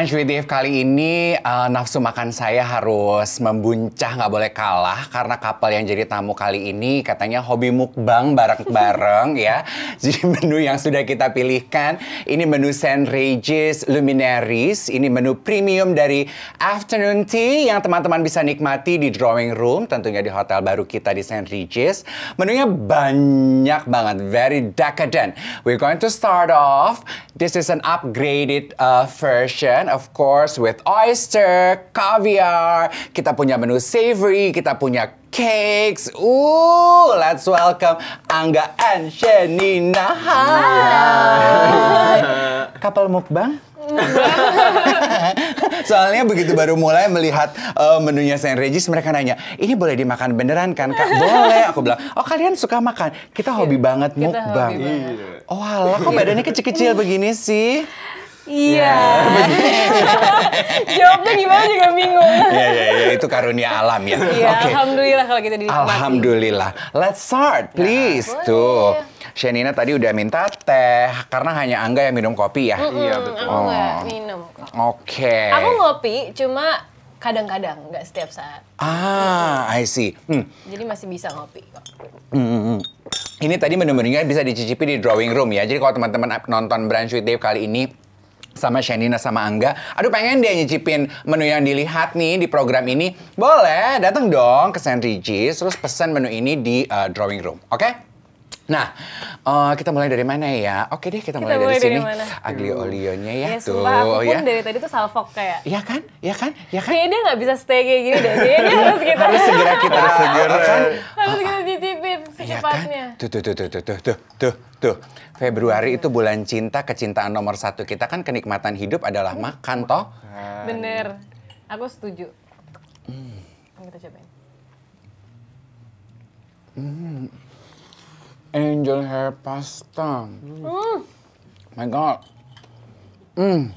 Lunch with Dave kali ini uh, nafsu makan saya harus membuncah nggak boleh kalah karena kapal yang jadi tamu kali ini katanya hobi mukbang bareng-bareng ya. Jadi menu yang sudah kita pilihkan ini menu Saint Regis, Luminaries, ini menu premium dari afternoon tea yang teman-teman bisa nikmati di drawing room tentunya di hotel baru kita di Saint Regis. Menunya banyak banget, very decadent. We're going to start off. This is an upgraded uh, version of course with oyster, caviar. Kita punya menu savory, kita punya cakes. Ooh, let's welcome Angga and Shenina. Hai. Couple mukbang? Soalnya begitu baru mulai melihat uh, menunya Saint Regis, mereka nanya, ini boleh dimakan beneran kan kak? Boleh, aku bilang, oh kalian suka makan, kita hobi yeah, banget mukbang. Iya. Oh alah, kok badannya kecil-kecil iya. begini sih? Iya. Jawabnya gimana juga bingung. Iya iya iya itu karunia alam ya. Iya okay. alhamdulillah kalau kita gitu dinikmati. Alhamdulillah. Let's start nah, please nah, tuh. Shenina tadi udah minta teh karena hanya Angga yang minum kopi ya. Mm iya betul. Aku oh. minum. Oke. Okay. Aku ngopi cuma kadang-kadang gak setiap saat. Ah, I see. Hmm. Jadi masih bisa ngopi kok. Hmm, hmm, hmm. Ini tadi menu-menunya bisa dicicipi di drawing room ya. Jadi kalau teman-teman nonton Brunch with Dave kali ini sama Shenina sama Angga. Aduh pengen dia nyicipin menu yang dilihat nih di program ini. Boleh datang dong ke Saint Regis terus pesan menu ini di uh, drawing room. Oke? Okay? Nah, uh, kita mulai dari mana ya? Oke deh, kita, kita mulai, dari, dari sini. Mana? Aglio olionya ya, ya tuh. Sumpah, aku pun ya. dari tadi tuh salfok kayak. Iya kan? Iya kan? Iya kan? Kayaknya dia nggak bisa stay kayak gini deh. Kayaknya harus kita. harus segera kita. harus segera. Iya kan? Harus kita cicipin. Iya kan? Tuh, tuh, tuh, tuh, tuh, tuh, tuh, tuh, tuh. Februari itu bulan cinta, kecintaan nomor satu. Kita kan kenikmatan hidup adalah makan, toh? Bener. Aku setuju. Hmm. Kita cobain. Hmm. Angel hair pasta. Hmm. my god. Hmm.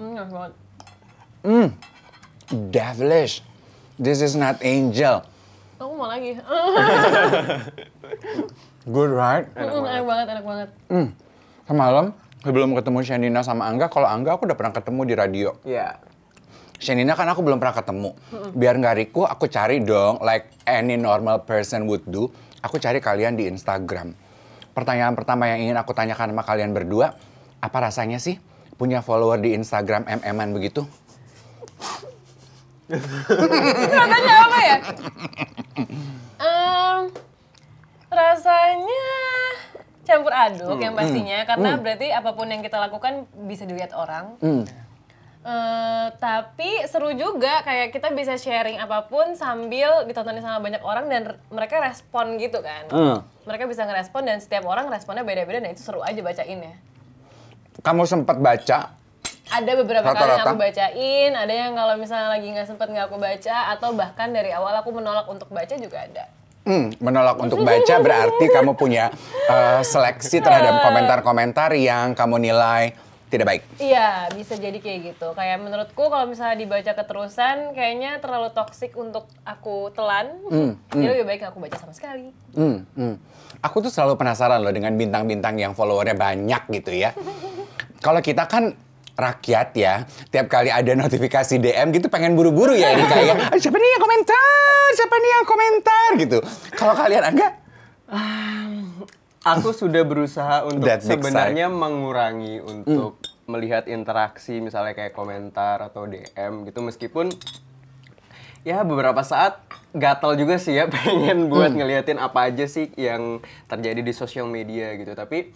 Hmm. hmm. Devilish. This is not angel. Aku mau lagi. Good right? Enak, enak banget, enak banget. Mm. Semalam sebelum ketemu Shandina sama Angga, kalau Angga aku udah pernah ketemu di radio. Iya. Yeah. Shenina kan aku belum pernah ketemu. Biar nggak riku, aku cari dong, like any normal person would do. Aku cari kalian di Instagram. Pertanyaan pertama yang ingin aku tanyakan sama kalian berdua, apa rasanya sih punya follower di Instagram MMN begitu? rasanya apa ya? Um, rasanya campur aduk hmm. yang pastinya hmm. karena hmm. berarti apapun yang kita lakukan bisa dilihat orang. Hmm. Uh, tapi seru juga kayak kita bisa sharing apapun sambil ditontonin sama banyak orang dan mereka respon gitu kan. Uh. Mereka bisa ngerespon dan setiap orang responnya beda-beda dan nah itu seru aja bacain ya. Kamu sempat baca ada beberapa kali yang aku bacain, ada yang kalau misalnya lagi nggak sempet nggak aku baca, atau bahkan dari awal aku menolak untuk baca juga ada. Hmm, menolak untuk baca berarti kamu punya uh, seleksi terhadap komentar-komentar yang kamu nilai tidak baik. Iya, bisa jadi kayak gitu. Kayak menurutku kalau misalnya dibaca keterusan, kayaknya terlalu toksik untuk aku telan. Hmm, ya hmm. Jadi lebih baik aku baca sama sekali. Hmm, hmm. Aku tuh selalu penasaran loh dengan bintang-bintang yang followernya banyak gitu ya. kalau kita kan rakyat ya, tiap kali ada notifikasi DM gitu pengen buru-buru ya ini kayak siapa nih yang komentar, siapa nih yang komentar gitu. Kalau kalian enggak? Um, aku sudah berusaha untuk sebenarnya side. mengurangi hmm. untuk mm. melihat interaksi misalnya kayak komentar atau DM gitu meskipun ya beberapa saat gatel juga sih ya pengen buat mm. ngeliatin apa aja sih yang terjadi di sosial media gitu tapi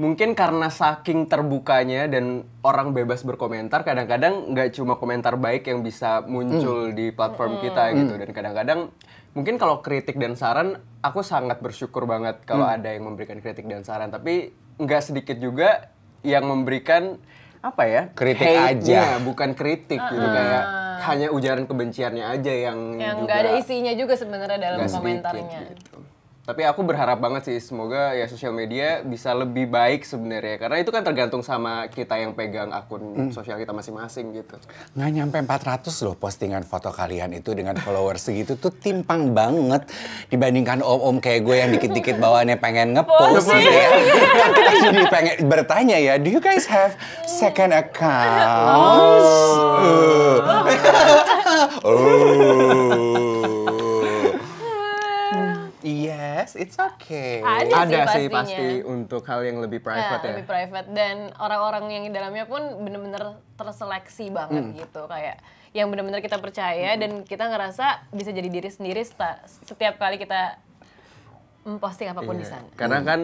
mungkin karena saking terbukanya dan orang bebas berkomentar kadang-kadang nggak cuma komentar baik yang bisa muncul mm. di platform mm. kita gitu hmm. dan kadang-kadang mungkin kalau kritik dan saran aku sangat bersyukur banget kalau mm. ada yang memberikan kritik dan saran tapi nggak sedikit juga yang memberikan apa ya kritik aja bukan kritik uh -uh. gitu hmm. kayak hanya ujaran kebenciannya aja yang yang nggak ada isinya juga sebenarnya dalam komentarnya sedikit, gitu tapi aku berharap banget sih semoga ya sosial media bisa lebih baik sebenarnya karena itu kan tergantung sama kita yang pegang akun hmm. sosial kita masing-masing gitu. Nggak nyampe 400 loh postingan foto kalian itu dengan followers segitu tuh timpang banget dibandingkan om-om kayak gue yang dikit-dikit bawaannya pengen ngepost gitu ya. kan kita jadi pengen bertanya ya, do you guys have second account? Oh. Uh. Oh. less, it's okay. Ada, ada sih, sih pasti untuk hal yang lebih ya, private ya. ya. Lebih private dan orang-orang yang di dalamnya pun benar-benar terseleksi banget hmm. gitu kayak yang benar-benar kita percaya hmm. dan kita ngerasa bisa jadi diri sendiri setiap kali kita memposting apapun yeah. di sana. Karena hmm. kan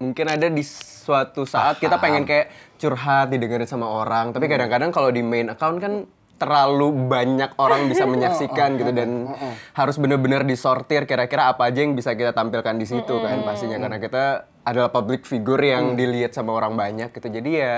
mungkin ada di suatu saat Paham. kita pengen kayak curhat didengarin sama orang, tapi hmm. kadang-kadang kalau di main account kan terlalu banyak orang bisa menyaksikan gitu dan harus benar-benar disortir kira-kira apa aja yang bisa kita tampilkan di situ kan pastinya karena kita adalah public figure yang mm. dilihat sama orang banyak gitu jadi ya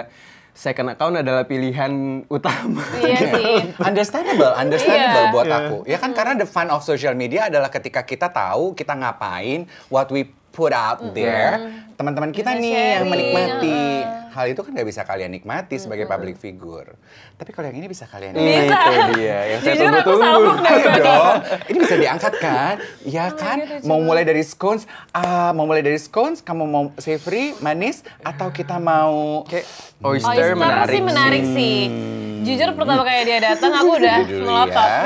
saya second account adalah pilihan utama. Iya sih. understandable, understandable yeah. buat yeah. aku. Ya kan mm. karena the fun of social media adalah ketika kita tahu kita ngapain, what we put out mm -hmm. there, teman-teman kita Bisa nih sharing. yang menikmati. Uh hal itu kan gak bisa kalian nikmati hmm, sebagai hmm. public hmm. figure. Tapi kalau yang ini bisa kalian nikmati. Bisa. Itu dia yang saya tunggu-tunggu. Iya ini bisa diangkat kan? Iya oh kan? mau mau mulai dari scones, ah mau mulai dari scones, kamu mau savory, manis, atau kita mau kayak oyster, oyster menarik sih. menarik sih. Hmm. Jujur pertama kali dia datang aku udah melotot. Ya.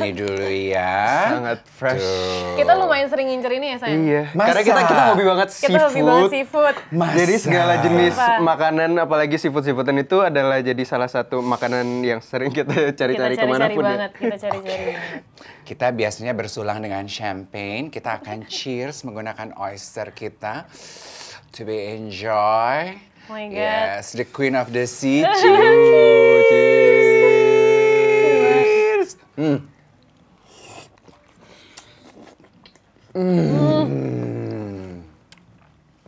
Ini dulu ya. Sangat fresh. Tuh. Kita lumayan sering ngincer ini ya sayang. Iya. Masa? Karena kita kita hobi banget seafood. Kita hobi banget seafood. Masa? Jadi segala jenis makanan apalagi seafood-seafoodan itu adalah jadi salah satu makanan yang sering kita cari-cari kemana pun. Ya. Kita cari-cari banget, kita cari-cari. kita biasanya bersulang dengan champagne, kita akan cheers menggunakan oyster kita to be enjoy. Oh my god. Yes, the queen of the sea. cheers. cheers. Hmm. Mm. mm.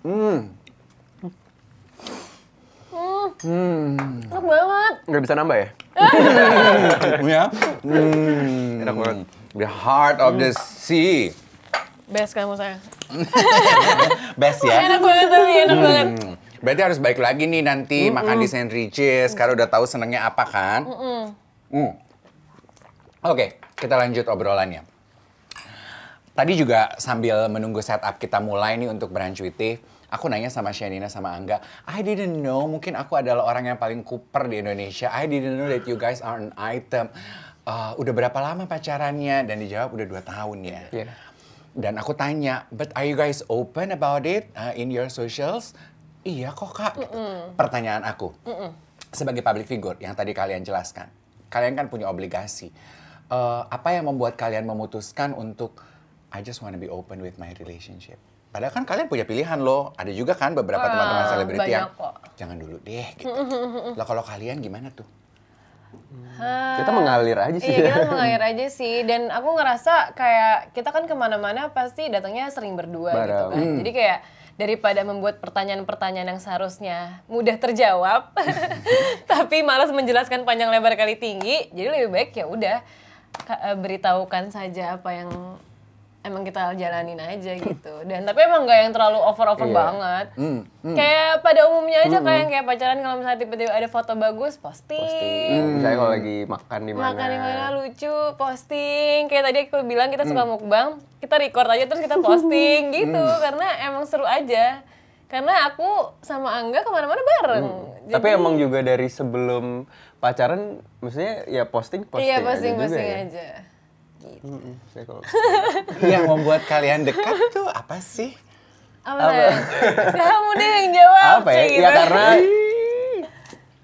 mm. mm. Hmm. Enak banget. Gak bisa nambah ya? Iya. hmm. Enak banget. The heart of the sea. Best kamu saya. Best ya? Enak banget tapi, iya, enak hmm. banget. Berarti harus baik lagi nih nanti mm -mm. makan di Saint Regis. Mm. Karena udah tahu senengnya apa kan? Mm -mm. Mm. Oke, okay, kita lanjut obrolannya. Tadi juga sambil menunggu setup kita mulai nih untuk with Witty aku nanya sama Shanina sama Angga, I didn't know mungkin aku adalah orang yang paling kuper di Indonesia. I didn't know that you guys are an item. Uh, udah berapa lama pacarannya? Dan dijawab udah dua tahun ya. Yeah. Dan aku tanya, but are you guys open about it uh, in your socials? Iya kok kak. Mm -mm. Pertanyaan aku, mm -mm. sebagai public figure yang tadi kalian jelaskan, kalian kan punya obligasi. Uh, apa yang membuat kalian memutuskan untuk I just wanna be open with my relationship? Padahal kan kalian punya pilihan loh. Ada juga kan beberapa teman-teman selebriti yang kok. jangan dulu deh gitu. Lah kalau kalian gimana tuh? Hmm. Kita mengalir aja sih. Iya, kita mengalir aja sih. Dan aku ngerasa kayak kita kan kemana-mana pasti datangnya sering berdua Barang. gitu kan. Hmm. Jadi kayak daripada membuat pertanyaan-pertanyaan yang seharusnya mudah terjawab, tapi malas menjelaskan panjang lebar kali tinggi, jadi lebih baik ya udah eh, beritahukan saja apa yang emang kita jalanin aja gitu dan tapi emang nggak yang terlalu over over yeah. banget mm, mm. kayak pada umumnya aja mm, kayak mm. kayak pacaran kalau misalnya tiba-tiba ada foto bagus posting, hmm. saya Mm. kalau lagi makan di mana makan di mana lucu posting kayak tadi aku bilang kita suka mm. mukbang kita record aja terus kita posting gitu mm. karena emang seru aja karena aku sama Angga kemana-mana bareng. mm. Jadi, Tapi emang juga dari sebelum pacaran, maksudnya ya posting posting. Iya posting aja posting aja. Ya. aja gitu. yang membuat kalian dekat tuh apa sih? Apa? apa? Kamu deh yang jawab. Apa ya? ya gitu. Ya karena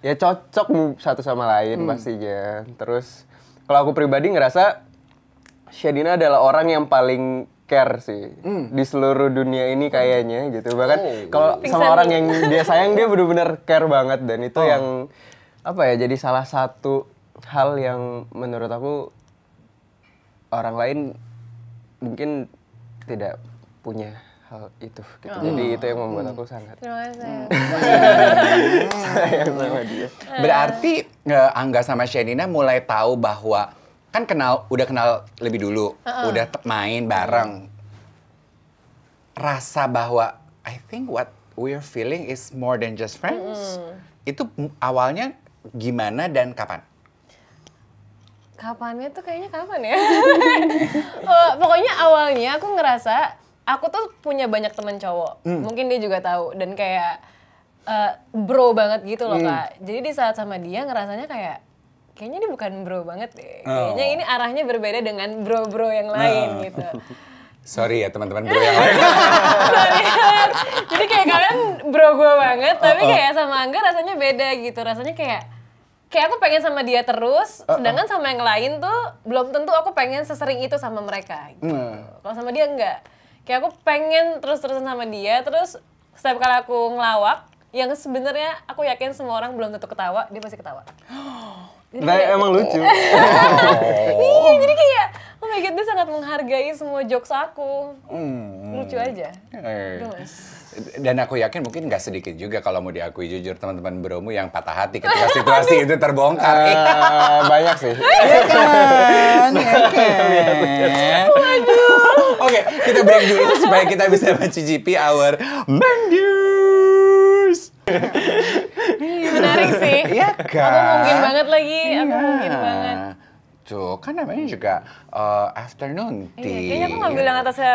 ya cocok satu sama lain hmm. pastinya. Terus kalau aku pribadi ngerasa Shadina adalah orang yang paling care sih hmm. di seluruh dunia ini kayaknya gitu bahkan oh. kalau sama orang yang dia sayang dia benar-benar care banget dan itu oh. yang apa ya jadi salah satu hal yang menurut aku orang lain mungkin tidak punya hal itu gitu. Oh. Jadi itu yang membuat aku sangat hmm. sayang sama dia. Berarti uh, Angga sama Shenina mulai tahu bahwa kan kenal udah kenal lebih dulu, uh -uh. udah main bareng. Rasa bahwa I think what we are feeling is more than just friends. Mm. Itu awalnya gimana dan kapan? kapannya tuh kayaknya kapan ya? oh, pokoknya awalnya aku ngerasa aku tuh punya banyak teman cowok. hmm. Mungkin dia juga tahu dan kayak uh, bro banget gitu loh, hmm. Kak. Jadi di saat sama dia ngerasanya kayak kayaknya ini bukan bro banget deh. Oh. Kayaknya ini arahnya berbeda dengan bro-bro yang nah. lain oh. gitu. Sorry ya teman-teman bro yang lain. Sorry. Jadi kayak kalian bro gue banget, tapi oh, oh. kayak sama Angga rasanya beda gitu. Rasanya kayak kayak aku pengen sama dia terus, uh, sedangkan sama yang lain tuh belum tentu aku pengen sesering itu sama mereka. Gitu. Uh. Kalau sama dia enggak. Kayak aku pengen terus-terusan sama dia, terus setiap kali aku ngelawak, yang sebenarnya aku yakin semua orang belum tentu ketawa, dia pasti ketawa. nah, kayak, emang lucu. iya, oh. jadi kayak oh my god, dia sangat menghargai semua jokes aku. Hmm. Lucu aja. Hey. Eh. Terus. Gitu, dan aku yakin mungkin nggak sedikit juga kalau mau diakui jujur teman-teman bromu yang patah hati ketika situasi itu terbongkar. Uh, banyak sih. Waduh. Oke, kita break dulu supaya kita bisa mencicipi our menus. Menarik sih. Iya kan? Aku mungkin kan? banget lagi. Aku iya. mungkin banget gitu. Kan namanya juga uh, afternoon iya, tea. Iya, kayaknya aku nggak bilang atasnya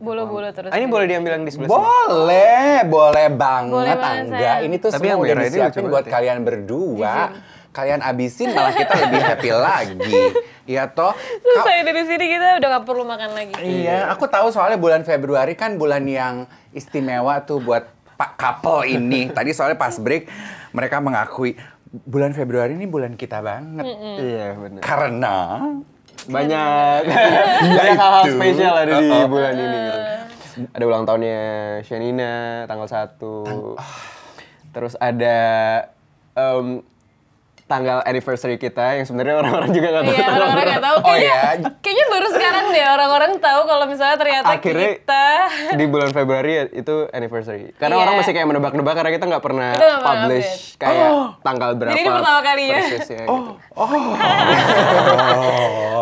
bulu-bulu terus. Ah, ini boleh diambil yang di sebelah Boleh, sini. boleh banget boleh banget, Angga. Ini tuh Tapi semua udah disiapin buat kalian berdua. Iya. kalian abisin malah kita lebih happy lagi. Iya toh. Terus saya dari sini kita udah gak perlu makan lagi. Iya, aku tahu soalnya bulan Februari kan bulan yang istimewa tuh buat pak couple ini. Tadi soalnya pas break mereka mengakui bulan Februari ini bulan kita banget. Mm -hmm. Iya benar. Karena banyak iya, banyak hal-hal spesial ada di uh-uh. bulan ini. Gitu. Uh. Ada ulang tahunnya Shenina tanggal 1. Tang oh. Terus ada um, tanggal anniversary kita yang sebenarnya orang-orang juga nggak iya, tahu. Iya, orang-orang nggak tahu. Oh, kayaknya, oh ya. Kayaknya baru sekarang deh orang-orang tahu kalau misalnya ternyata Akhirnya, kita di bulan Februari itu anniversary. Karena yeah. orang iya. masih kayak menebak-nebak karena kita nggak pernah publish kayak oh. tanggal berapa. Jadi ini pertama kalinya. ya. oh. Gitu. Oh. oh.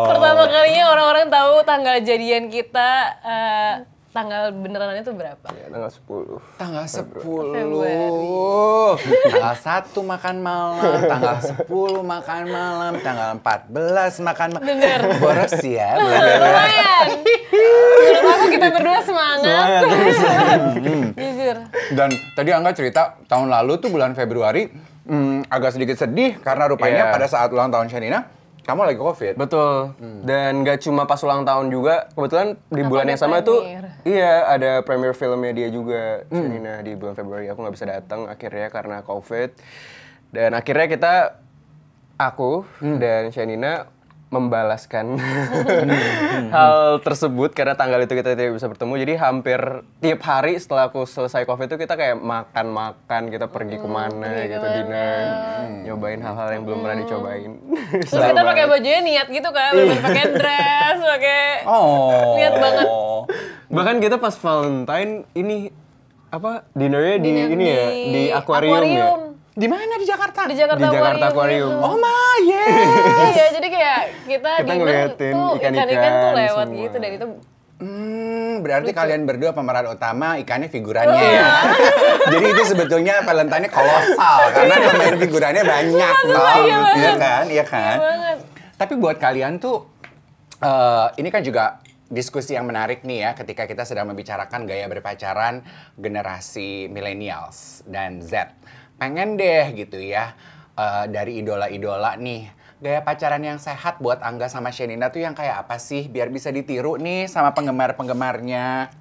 pertama kalinya orang-orang tahu tanggal jadian kita uh, tanggal benerannya itu berapa? Ya, tanggal 10. Tanggal 10. Februari. tanggal 1 makan malam, tanggal 10 makan malam, tanggal 14 makan malam. Bener. Boros ya. Nah, lumayan. aku kita berdua Semangat. Iya, hmm. Jujur. Dan tadi Angga cerita tahun lalu tuh bulan Februari hmm, agak sedikit sedih karena rupanya yeah. pada saat ulang tahun Shanina kamu lagi covid. Betul. Hmm. Dan gak cuma pas ulang tahun juga, kebetulan di bulan yang sama itu, iya ada premier filmnya dia juga, hmm. Serena di bulan Februari. Aku nggak bisa datang akhirnya karena covid. Dan akhirnya kita, aku hmm. dan Shanina membalaskan hmm. hal tersebut karena tanggal itu kita tidak bisa bertemu jadi hampir tiap hari setelah aku selesai covid itu kita kayak makan makan kita pergi hmm, kemana hmm, gitu dinner hmm. nyobain hal-hal yang belum pernah hmm. dicobain terus kita pakai bajunya niat gitu kan iya. pakai dress pakai oh. niat banget bahkan kita pas Valentine ini apa dinernya di, dinner ini di, ya di akuarium, akuarium. ya di mana di Jakarta di Jakarta, di Jakarta Aquarium, aquarium. oh my yes. iya, jadi kayak kita, kita tuh ikan-ikan tuh lewat gitu, semua. gitu dan itu Hmm, berarti Lucu. kalian berdua pemeran utama, ikannya figurannya ya. Jadi itu sebetulnya talentanya kolosal iya. karena pemain figurannya iya, banyak, toh. Iya, iya kan? Iya kan? Iya Tapi buat kalian tuh uh, ini kan juga diskusi yang menarik nih ya ketika kita sedang membicarakan gaya berpacaran generasi millennials dan Z. Pengen deh gitu ya uh, dari idola-idola nih gaya pacaran yang sehat buat Angga sama Shenina tuh yang kayak apa sih biar bisa ditiru nih sama penggemar-penggemarnya.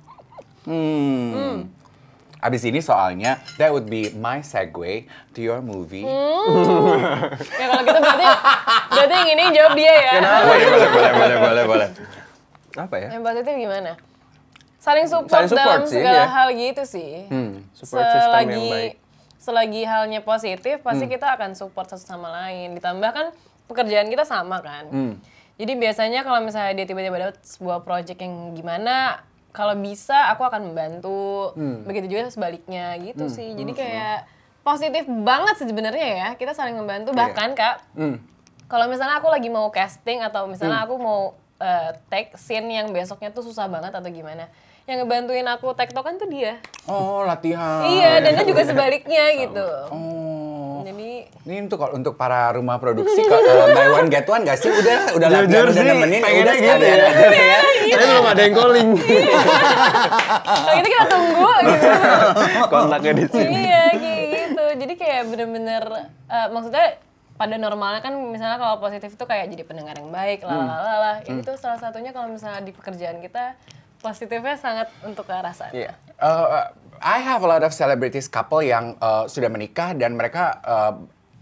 Hmm. hmm. Abis ini soalnya, that would be my segue to your movie. Hmm. ya kalau gitu berarti, berarti yang ini jawab dia ya. Kenapa? boleh, boleh, boleh, boleh, boleh, boleh. Apa ya? Yang positif gimana? Saling support, Saling support dalam sih, segala ya. hal gitu sih. Hmm, support Selagi... system yang baik selagi halnya positif pasti hmm. kita akan support satu sama lain. Ditambah kan pekerjaan kita sama kan. Hmm. Jadi biasanya kalau misalnya dia tiba-tiba dapat sebuah project yang gimana, kalau bisa aku akan membantu. Hmm. Begitu juga sebaliknya gitu hmm. sih. Jadi hmm, kayak hmm. positif banget sebenarnya ya. Kita saling membantu iya. bahkan Kak. Hmm. Kalau misalnya aku lagi mau casting atau misalnya hmm. aku mau uh, take scene yang besoknya tuh susah banget atau gimana yang ngebantuin aku tektokan tuh dia. Oh, latihan. iya, dan dia iya. juga sebaliknya gitu. Oh. Jadi ini untuk untuk para rumah produksi kalau eh, buy one get one gak sih udah udah latihan udah nemenin udah gitu ya. ya. Tapi belum ada yang calling. Iya. Kalau gitu kita tunggu gitu. Kontaknya di sini. Iya, gitu. Jadi kayak bener-bener uh, maksudnya pada normalnya kan misalnya kalau positif itu kayak jadi pendengar yang baik, lah hmm. itu salah satunya kalau misalnya di pekerjaan kita positifnya sangat untuk ke arah Yeah. Iya. Uh, eh, I have a lot of celebrities couple yang uh, sudah menikah dan mereka uh,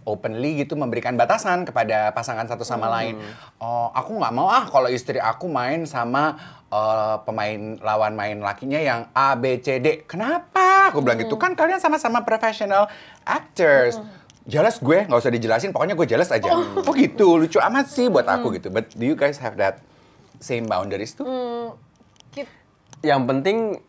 openly gitu memberikan batasan kepada pasangan satu sama hmm. lain. Uh, aku nggak mau ah kalau istri aku main sama uh, pemain lawan main lakinya yang A B C D. Kenapa? Aku bilang gitu. hmm. gitu kan kalian sama-sama professional actors. Hmm. Jelas gue nggak usah dijelasin, pokoknya gue jelas aja. Oh. oh gitu, lucu amat sih buat aku hmm. gitu. But do you guys have that same boundaries tuh? Hmm yang penting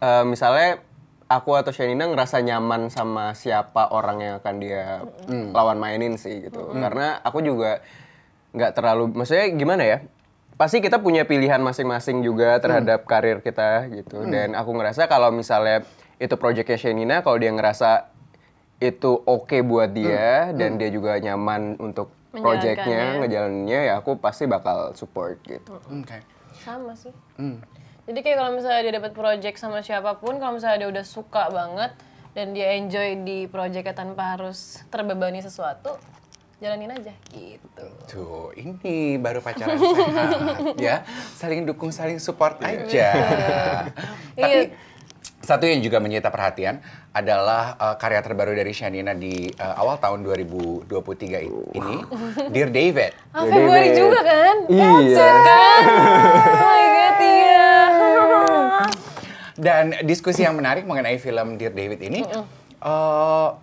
uh, misalnya aku atau Shenina ngerasa nyaman sama siapa orang yang akan dia mm. lawan mainin sih gitu mm. karena aku juga nggak terlalu maksudnya gimana ya pasti kita punya pilihan masing-masing juga mm. terhadap mm. karir kita gitu mm. dan aku ngerasa kalau misalnya itu projectnya Shenina kalau dia ngerasa itu oke okay buat mm. dia mm. dan mm. dia juga nyaman untuk projectnya ngejalaninnya ya aku pasti bakal support gitu. Oke. Mm, okay sama sih hmm. jadi kayak kalau misalnya dia dapat project sama siapapun kalau misalnya dia udah suka banget dan dia enjoy di projectnya tanpa harus terbebani sesuatu jalanin aja gitu. Tuh, ini baru pacaran sehat ya. Saling dukung, saling support aja. Iya. Tapi iya. Satu yang juga menyita perhatian adalah uh, karya terbaru dari Shanina di uh, awal tahun 2023 ini, Dear David. Oh, Dear Februari David. juga kan? Iya. Kan? oh my God, iya. Dan diskusi yang menarik mengenai film Dear David ini, uh,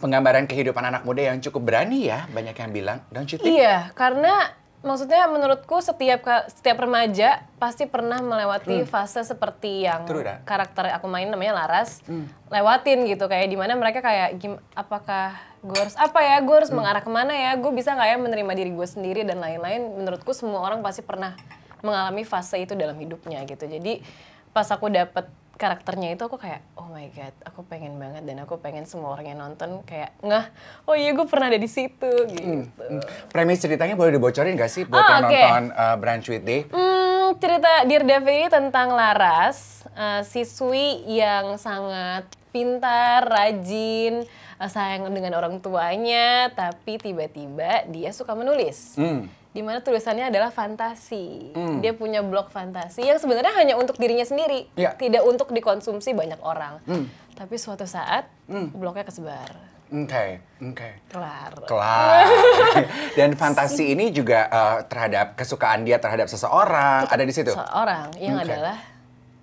penggambaran kehidupan anak muda yang cukup berani ya, banyak yang bilang, don't you think? Iya, karena maksudnya menurutku setiap setiap remaja pasti pernah melewati hmm. fase seperti yang True, karakter aku main namanya Laras hmm. lewatin gitu kayak dimana mereka kayak gim, apakah gue harus apa ya gue harus hmm. mengarah kemana ya gue bisa nggak ya menerima diri gue sendiri dan lain-lain menurutku semua orang pasti pernah mengalami fase itu dalam hidupnya gitu jadi pas aku dapet karakternya itu aku kayak oh my god aku pengen banget dan aku pengen semua orang yang nonton kayak ngah oh iya gue pernah ada di situ hmm, gitu hmm, hmm. premis ceritanya boleh dibocorin gak sih buat oh, yang okay. nonton uh, Branch with Day hmm, cerita Dear David tentang Laras uh, eh, siswi yang sangat pintar rajin uh, sayang dengan orang tuanya tapi tiba-tiba dia suka menulis hmm di mana tulisannya adalah fantasi. Hmm. Dia punya blog fantasi yang sebenarnya hanya untuk dirinya sendiri, ya. tidak untuk dikonsumsi banyak orang. Hmm. Tapi suatu saat hmm. blognya kesebar. Oke, okay, oke. Okay. Kelar. Kelar. Dan fantasi si. ini juga uh, terhadap kesukaan dia terhadap seseorang ada di situ. Seseorang yang okay. adalah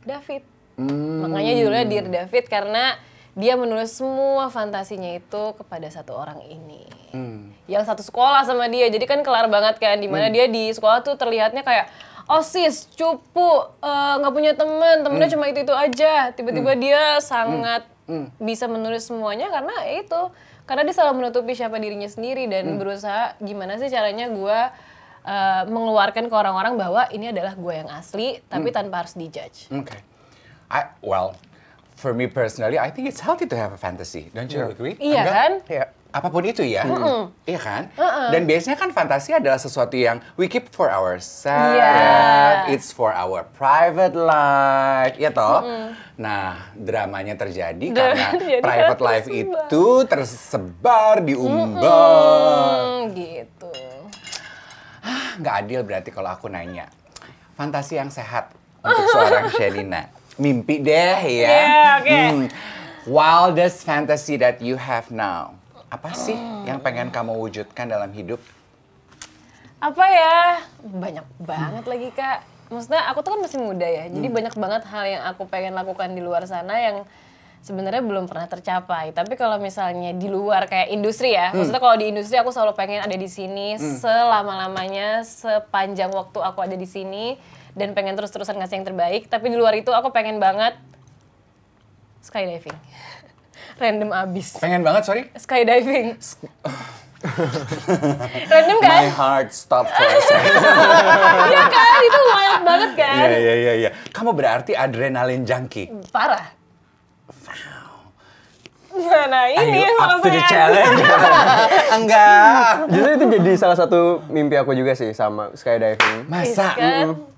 David. Hmm. Makanya judulnya Dear David karena dia menulis semua fantasinya itu kepada satu orang ini. Hmm yang satu sekolah sama dia jadi kan kelar banget kan dimana hmm. dia di sekolah tuh terlihatnya kayak osis oh, cupu eh, nggak uh, punya temen temennya hmm. cuma itu itu aja tiba-tiba hmm. dia sangat hmm. hmm. bisa menulis semuanya karena ya itu karena dia selalu menutupi siapa dirinya sendiri dan hmm. berusaha gimana sih caranya gue uh, mengeluarkan ke orang-orang bahwa ini adalah gue yang asli tapi hmm. tanpa harus dijudge. Oke, okay. well for me personally I think it's healthy to have a fantasy, don't you yeah. agree? Iya Angga? kan? Yeah apapun itu ya, mm -mm. iya kan? Mm -mm. Dan biasanya kan fantasi adalah sesuatu yang we keep for ourselves, yes. it's for our private life, ya toh. Mm -mm. Nah, dramanya terjadi karena private life tersebar. itu tersebar di umbar. Mm -mm, gitu. Ah, nggak adil berarti kalau aku nanya. Fantasi yang sehat untuk seorang Shelina. Mimpi deh ya. Yeah, okay. hmm. Wildest fantasy that you have now apa sih hmm. yang pengen kamu wujudkan dalam hidup? Apa ya? Banyak banget hmm. lagi kak. Maksudnya aku tuh kan masih muda ya, hmm. jadi banyak banget hal yang aku pengen lakukan di luar sana yang sebenarnya belum pernah tercapai. Tapi kalau misalnya di luar kayak industri ya, hmm. maksudnya kalau di industri aku selalu pengen ada di sini hmm. selama-lamanya, sepanjang waktu aku ada di sini dan pengen terus-terusan ngasih yang terbaik. Tapi di luar itu aku pengen banget skydiving. Random abis. Pengen banget, sorry. Skydiving. Random kan? My heart stop for a second. Iya kan? Itu wild banget kan? Iya, iya, iya. Ya. Kamu berarti adrenalin junkie. Parah. Wow. Nah, ini Ayo, up to the challenge. Enggak. Justru itu jadi salah satu mimpi aku juga sih sama skydiving. Masa? Iya kan? Mm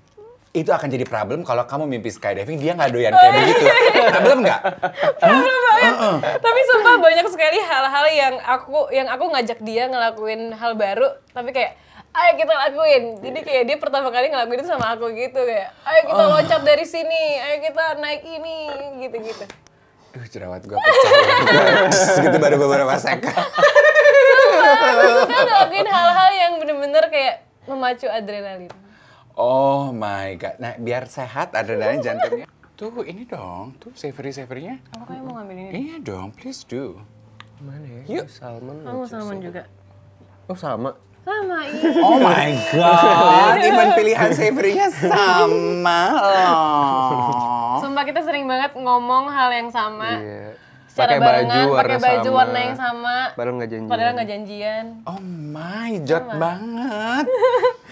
itu akan jadi problem kalau kamu mimpi skydiving dia nggak doyan kayak oh, iya. begitu problem nggak problem uh -uh. tapi sumpah banyak sekali hal-hal yang aku yang aku ngajak dia ngelakuin hal baru tapi kayak ayo kita lakuin jadi kayak dia pertama kali ngelakuin itu sama aku gitu kayak ayo kita uh. loncat dari sini ayo kita naik ini gitu gitu Duh, jerawat gue pecah. gitu baru beberapa second. Sumpah, aku ngelakuin hal-hal yang bener-bener kayak memacu adrenalin. Oh my god. Nah, biar sehat ada adrenalin jantungnya. Tuh, ini dong. Tuh, savory-savorynya. Apa kamu mau ngambil ini? Iya dong, please do. Mana ya? Yuk. Salmon. Oh, mau salmon juga. Oh, sama? Sama, iya. Oh my god. Even pilihan savorynya sama loh. Sumpah kita sering banget ngomong hal yang sama. Iya. Pakai baju, warna pakai baju sama. warna yang sama. Padahal nggak janjian. Padahal nggak janjian. Oh my, jod banget.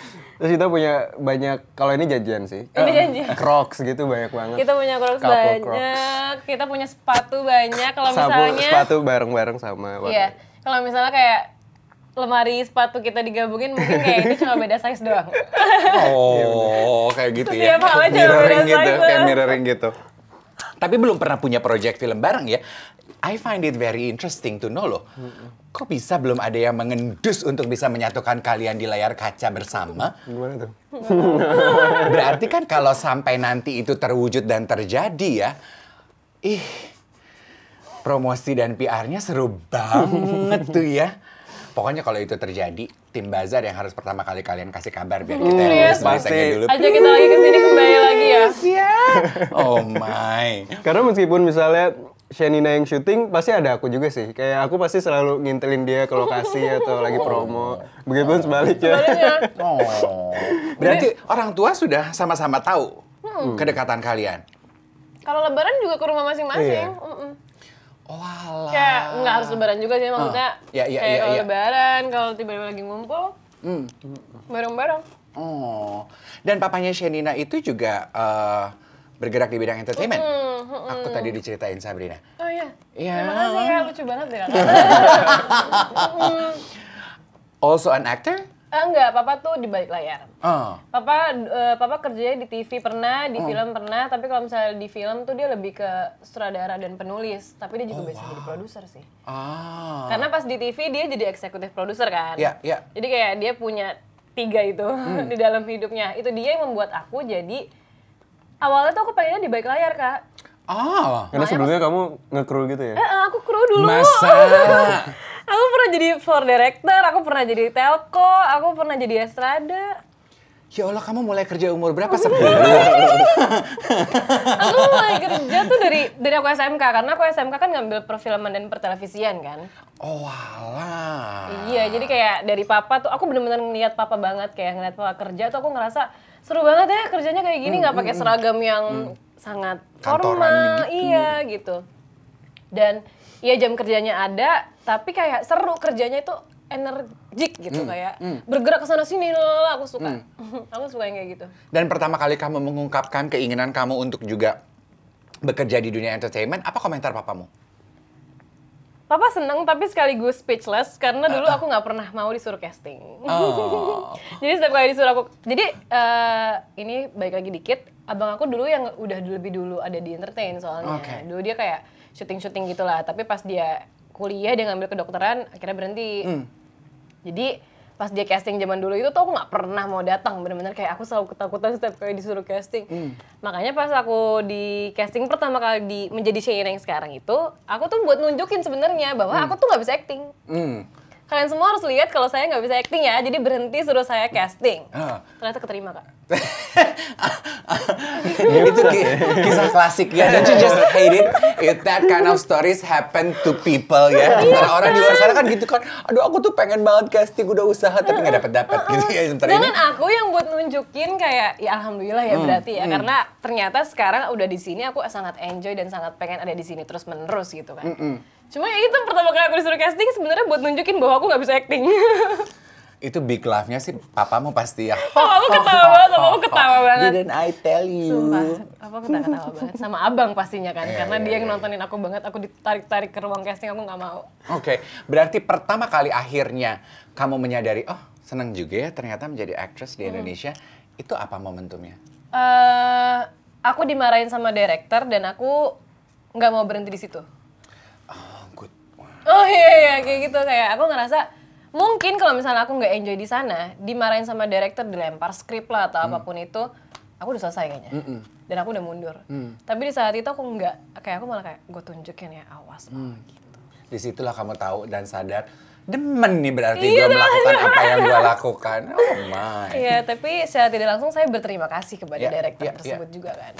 Terus kita punya banyak kalau ini jajan sih. Ini jajan. Crocs gitu banyak banget. Kita punya Crocs Couple banyak. Crocs. Kita punya sepatu banyak. Kalau misalnya sepatu bareng-bareng sama. Iya. Kalau misalnya kayak lemari sepatu kita digabungin mungkin kayak ini cuma beda size doang. Oh, iya, kayak gitu ya. Mirroring gitu, kayak mirroring gitu. Tapi belum pernah punya project film bareng ya. I find it very interesting to know loh. Kok bisa belum ada yang mengendus untuk bisa menyatukan kalian di layar kaca bersama? Gimana tuh? Berarti kan kalau sampai nanti itu terwujud dan terjadi ya, ih promosi dan PR-nya seru banget tuh ya. Pokoknya kalau itu terjadi, tim Bazar yang harus pertama kali kalian kasih kabar biar kita mm, yes, iya, pasti. dulu. Aja kita lagi kesini kembali lagi ya. Yes, ya. Oh my. Karena meskipun misalnya Shenina yang syuting pasti ada aku juga sih. Kayak aku pasti selalu ngintelin dia ke lokasi atau lagi promo. Begitupun sebaliknya. oh. Berarti orang tua sudah sama-sama tahu hmm. kedekatan kalian. Kalau lebaran juga ke rumah masing-masing. Iya. Oh, kayak nggak harus lebaran juga sih maksudnya. Uh, ya, ya, kayak ya, kalau ya. lebaran kalau tiba-tiba lagi ngumpul hmm. bareng-bareng. Bareng -bareng. Oh. Dan papanya Shenina itu juga uh, bergerak di bidang entertainment. Mm, mm, Aku tadi diceritain Sabrina. Oh iya. Iya. Terima kasih ya, lucu banget ya. also an actor? Uh, enggak, papa tuh di balik layar. Oh. Papa uh, papa kerjanya di TV pernah, di oh. film pernah, tapi kalau misalnya di film tuh dia lebih ke sutradara dan penulis, tapi dia juga oh, biasa wow. jadi produser sih. Ah. Karena pas di TV dia jadi eksekutif produser kan. Iya, yeah, iya. Yeah. Jadi kayak dia punya tiga itu hmm. di dalam hidupnya. Itu dia yang membuat aku jadi awalnya tuh aku pengennya di balik layar kak Oh, karena sebelumnya kamu nge gitu ya? Eh, eh, aku crew dulu. Masa? aku pernah jadi floor director, aku pernah jadi telco, aku pernah jadi estrada. Ya Allah, kamu mulai kerja umur berapa sebenarnya? aku mulai kerja tuh dari dari aku SMK karena aku SMK kan ngambil perfilman dan pertelevisian kan. Oh, alah. Iya, jadi kayak dari papa tuh aku bener-bener ngeliat papa banget kayak ngeliat papa kerja tuh aku ngerasa seru banget ya kerjanya kayak gini hmm, nggak hmm, pakai hmm. seragam yang hmm. sangat formal, gitu. iya gitu. Dan iya jam kerjanya ada, tapi kayak seru kerjanya itu energik gitu hmm, kayak hmm. bergerak ke sana sini lah aku suka. hmm. aku suka yang kayak gitu. Dan pertama kali kamu mengungkapkan keinginan kamu untuk juga bekerja di dunia entertainment, apa komentar papamu? Papa seneng tapi sekaligus speechless karena dulu aku nggak pernah mau disuruh casting. Oh. jadi setiap kali disuruh aku, jadi uh, ini baik lagi dikit. Abang aku dulu yang udah lebih dulu ada di entertain soalnya. Okay. Dulu dia kayak syuting-syuting gitulah, tapi pas dia kuliah dia ngambil kedokteran akhirnya berhenti. Hmm. Jadi pas dia casting zaman dulu itu tuh aku nggak pernah mau datang bener-bener kayak aku selalu ketakutan setiap kali disuruh casting hmm. makanya pas aku di casting pertama kali di menjadi Sheila yang sekarang itu aku tuh buat nunjukin sebenarnya bahwa hmm. aku tuh nggak bisa acting hmm kalian semua harus lihat kalau saya nggak bisa acting ya, jadi berhenti suruh saya casting. Ah. Ternyata keterima kak. itu kisah klasik ya. Don't you just hate it? If that kind of stories happen to people ya. yeah? Iya. orang di luar sana kan gitu kan. Aduh aku tuh pengen banget casting, udah usaha tapi nggak dapet dapet gitu ya. Jangan aku yang buat nunjukin kayak ya alhamdulillah ya hmm, berarti ya. Hmm. Karena ternyata sekarang udah di sini aku sangat enjoy dan sangat pengen ada di sini terus menerus gitu kan. Hmm, Cuma ya itu pertama kali aku disuruh casting sebenarnya buat nunjukin bahwa aku nggak bisa acting. itu big love-nya sih papa mau pasti ya. mau ketawa banget, mau ketawa banget. Didn't I tell you? Sumpah, apa ketawa, banget sama abang pastinya kan, eh, karena eh, dia yang nontonin aku banget, aku ditarik-tarik ke ruang casting, aku nggak mau. Oke, okay. berarti pertama kali akhirnya kamu menyadari, oh seneng juga ya ternyata menjadi actress di Indonesia, hmm. itu apa momentumnya? Uh, aku dimarahin sama director dan aku nggak mau berhenti di situ Oh iya, iya iya kayak gitu kayak aku ngerasa mungkin kalau misalnya aku nggak enjoy di sana, dimarahin sama director, dilempar skrip lah atau hmm. apapun itu, aku udah selesai kayaknya. Mm Dan aku udah mundur. Hmm. Tapi di saat itu aku nggak kayak aku malah kayak gue tunjukin ya awas Hmm. lah Disitulah kamu tahu dan sadar demen nih berarti iya, gue melakukan apa yang gue lakukan. Oh my. Iya, tapi secara tidak langsung saya berterima kasih kepada yeah, direktur yeah, iya. tersebut yeah. juga kan.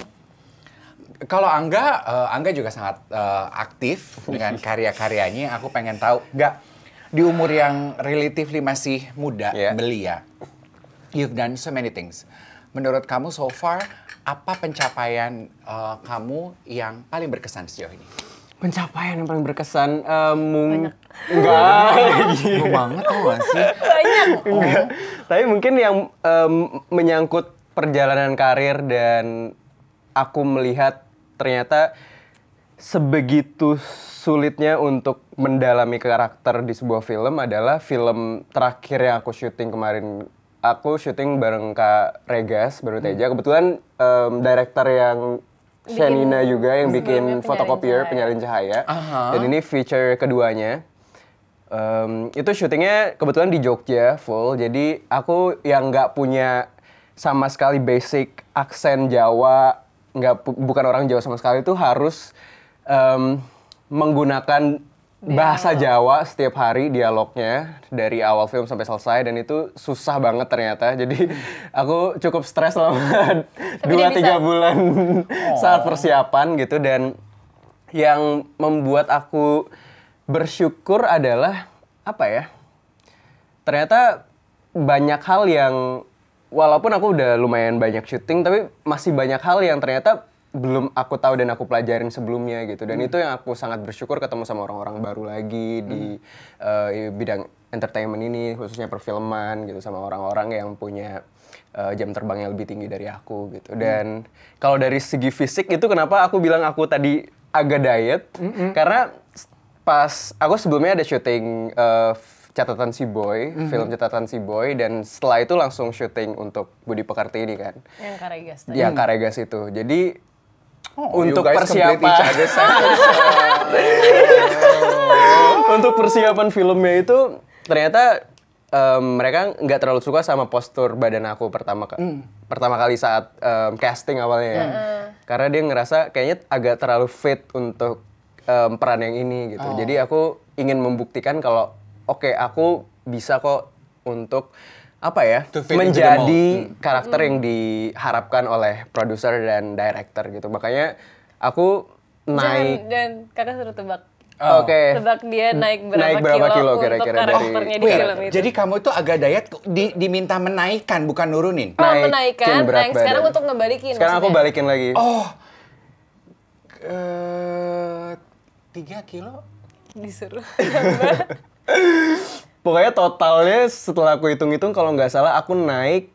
Kalau Angga, uh, Angga juga sangat uh, aktif dengan karya-karyanya. Aku pengen tahu, nggak di umur yang relatively masih muda, yeah. belia, you've done so many things. Menurut kamu so far, apa pencapaian uh, kamu yang paling berkesan sejauh ini? Pencapaian yang paling berkesan uh, mung Banyak. enggak banget tau sih Banyak. Oh. tapi mungkin yang um, menyangkut perjalanan karir dan aku melihat ternyata sebegitu sulitnya untuk mendalami karakter di sebuah film adalah film terakhir yang aku syuting kemarin. Aku syuting bareng Kak Regas, baru hmm. Teja. Kebetulan um, director yang Shanina juga yang bikin fotokopier penyalin cahaya. Uh Dan ini feature keduanya. Um, itu syutingnya kebetulan di Jogja full, jadi aku yang nggak punya sama sekali basic aksen Jawa nggak bukan orang Jawa sama sekali itu harus um, menggunakan bahasa Jawa setiap hari dialognya dari awal film sampai selesai dan itu susah banget ternyata jadi aku cukup stres selama dua tiga bulan oh. saat persiapan gitu dan yang membuat aku bersyukur adalah apa ya ternyata banyak hal yang walaupun aku udah lumayan banyak syuting tapi masih banyak hal yang ternyata belum aku tahu dan aku pelajarin sebelumnya gitu dan hmm. itu yang aku sangat bersyukur ketemu sama orang-orang baru lagi hmm. di eh, uh, bidang entertainment ini khususnya perfilman gitu sama orang-orang yang punya uh, jam terbang yang lebih tinggi dari aku gitu hmm. dan hmm. kalau dari segi fisik itu kenapa aku bilang aku tadi agak diet hmm. hmm. karena pas aku sebelumnya ada syuting uh, catatan si boy, mm -hmm. film catatan si boy, dan setelah itu langsung syuting untuk Budi Pekerti ini kan. Yang Karegas. Tadi. Yang Karegas itu. Jadi oh, untuk persiapan. untuk persiapan filmnya itu ternyata um, mereka nggak terlalu suka sama postur badan aku pertama kali. Mm. Pertama kali saat um, casting awalnya ya. Mm. Karena dia ngerasa kayaknya agak terlalu fit untuk um, peran yang ini gitu. Oh. Jadi aku ingin membuktikan kalau oke okay, aku bisa kok untuk apa ya menjadi hmm. karakter hmm. yang diharapkan oleh produser dan director gitu makanya aku naik dan kakak suruh tebak Oh. Oke. Okay. Tebak dia naik berapa, naik berapa kilo, kilo kira-kira dari di Wih, film itu. Jadi kamu itu agak diet di, diminta menaikkan bukan nurunin. Oh, naik menaikkan. Berat naik. Badan. Sekarang untuk ngebalikin. Sekarang maksudnya. aku balikin lagi. Oh. Uh, 3 kilo disuruh Pokoknya totalnya setelah aku hitung-hitung kalau nggak salah aku naik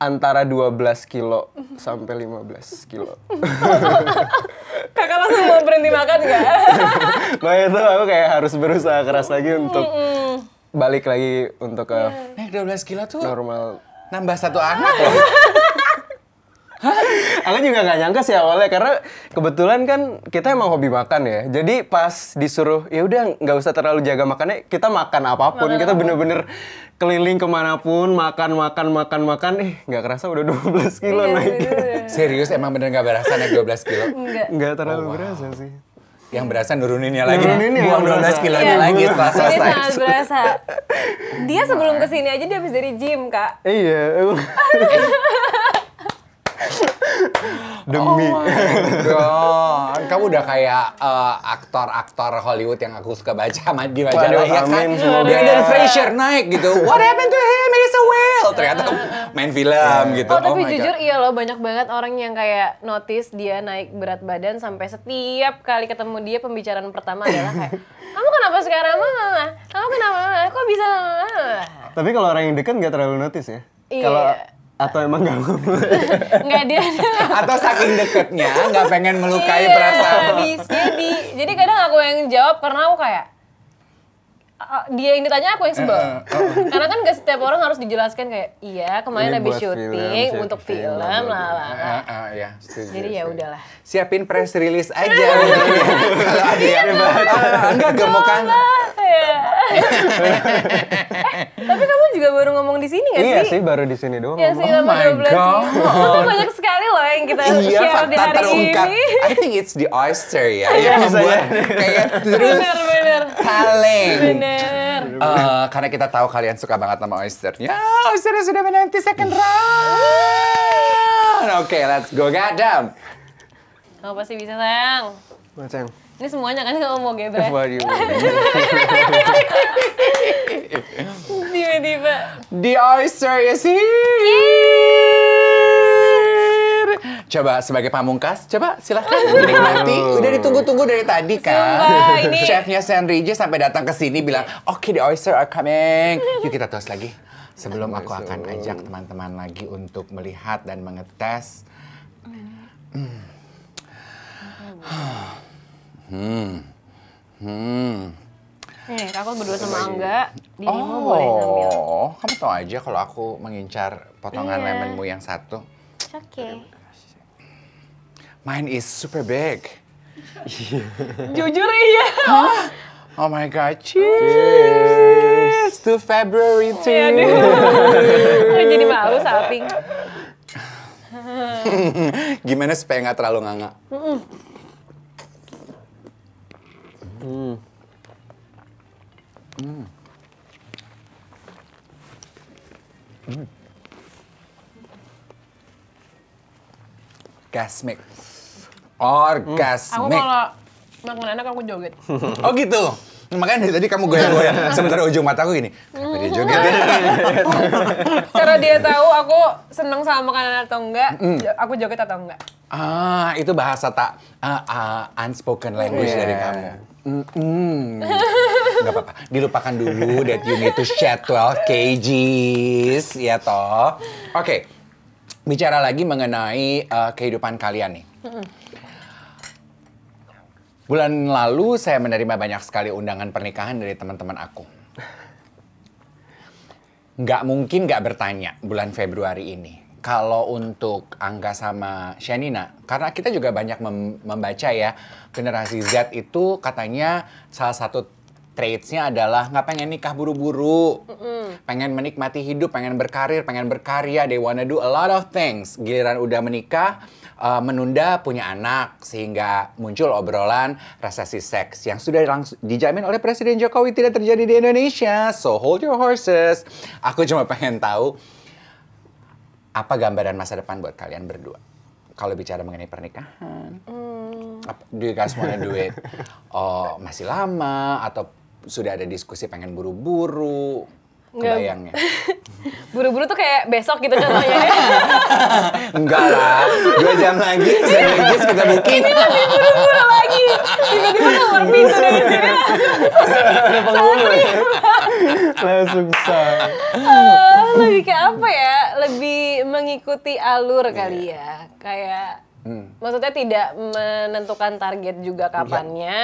antara 12 kilo sampai 15 kilo. Kakak langsung mau berhenti makan nggak? nah itu aku kayak harus berusaha keras lagi untuk balik lagi untuk ke iya. naik 12 kilo tuh normal nambah satu anak loh aku juga nggak nyangka sih awalnya karena kebetulan kan kita emang hobi makan ya. Jadi pas disuruh ya udah nggak usah terlalu jaga makannya, kita makan apapun. Makan kita bener-bener keliling pun makan makan makan makan eh nggak kerasa udah 12 kilo iya, naik. Serius emang bener nggak berasa naik 12 kilo? Nggak nggak terlalu oh, wow. berasa sih yang berasa nuruninnya lagi nuruninnya buang 12 kilonya iya. lagi setelah selesai dia sangat berasa dia sebelum kesini aja dia habis dari gym kak iya Demi. Oh God. Kamu udah kayak eh, aktor-aktor uh, Hollywood yang aku suka baca di majalah ya kan. Brendan iya. Fraser naik gitu. What happened to him? It is a whale. Ternyata main film yeah. gitu. Oh, tapi oh jujur God. iya loh banyak banget orang yang kayak notice dia naik berat badan sampai setiap kali ketemu dia pembicaraan pertama adalah kayak kamu kenapa sekarang mama? Ah, ah, ah. Kamu kenapa Kok bisa mama? Tapi kalau orang yang deket nggak terlalu notice ya? Iya. Kalau atau emang gak mau nggak dia atau saking deketnya nggak pengen melukai yeah, perasaan bisa jadi jadi kadang aku yang jawab pernah aku kayak ah, dia yang ditanya aku yang sebel. Uh, uh, uh. Karena kan gak setiap orang harus dijelaskan kayak iya kemarin habis syuting film, untuk film, film lah lah. Uh, uh, ya, Jadi ya udahlah. Siapin press release aja. Kalau ada yang enggak gemukan tapi kamu juga baru ngomong di sini nggak iya sih? Iya sih, baru di sini doang. Iya sih, oh my God. Itu banyak sekali loh yang kita iya, share di hari terungkap. ini. I think it's the oyster ya, iya, yang membuat kayak terus bener, bener. kaleng. Bener. Uh, eh, karena kita tahu kalian suka banget sama oyster. Oh, oyster sudah menanti second round. Oke, let's go, Gadam. Kamu pasti bisa, sayang. Sayang. Ini semuanya kan kalau mau gebre. Waduh. Tiba-tiba. The oyster is here. Coba sebagai pamungkas, coba silahkan dinikmati. Udah ditunggu-tunggu dari tadi kan. Sumpah, ini... Chefnya Senrije sampai datang ke sini bilang, oke okay, the oyster are coming. Yuk kita tos lagi. Sebelum aku akan ajak teman-teman lagi untuk melihat dan mengetes. Hmm. Hmm. Hmm. Nih, eh, aku berdua sama Angga, oh, boleh ngambil. Oh, kamu tau aja kalau aku mengincar potongan yeah. lemonmu yang satu. Oke. Okay. Mine is super big. Jujur iya. Hah? Oh my god, cheers, cheers. to February oh too. Ya, jadi malu samping. Gimana supaya nggak terlalu nganga? Mm -mm. Hmm. Hmm. Hmm. Hmm. Aku kalau makan enak aku joget. oh gitu. Makanya dari tadi kamu goyang-goyang. Sementara ujung mata aku gini, kenapa dia joget? Cara dia tahu aku seneng sama makanan atau enggak, hmm. aku joget atau enggak. Ah, itu bahasa tak uh, unspoken language iya. dari kamu. Mm Gak apa-apa, dilupakan dulu that you need to shed 12 kgs, ya toh. Oke, okay. bicara lagi mengenai uh, kehidupan kalian nih. Bulan lalu saya menerima banyak sekali undangan pernikahan dari teman-teman aku. Gak mungkin gak bertanya bulan Februari ini kalau untuk Angga sama Shanina, karena kita juga banyak mem membaca ya, generasi Z itu katanya salah satu traitsnya adalah nggak pengen nikah buru-buru, mm -mm. pengen menikmati hidup, pengen berkarir, pengen berkarya, they wanna do a lot of things. Giliran udah menikah, uh, menunda punya anak, sehingga muncul obrolan resesi seks yang sudah langsung dijamin oleh Presiden Jokowi tidak terjadi di Indonesia. So hold your horses. Aku cuma pengen tahu apa gambaran masa depan buat kalian berdua? Kalau bicara mengenai pernikahan, hmm. do you guys wanna do it? Oh, masih lama atau sudah ada diskusi pengen buru-buru? kebayangnya. Buru-buru tuh kayak besok gitu contohnya Enggak lah, dua jam lagi, dua jam lagi kita booking. Ini lebih buru-buru lagi. Tiba-tiba keluar pintu dari sini Langsung sah. Eh, lebih kayak apa ya? Lebih mengikuti alur kali iya. ya. Kayak, hmm. maksudnya tidak menentukan target juga iya. kapannya.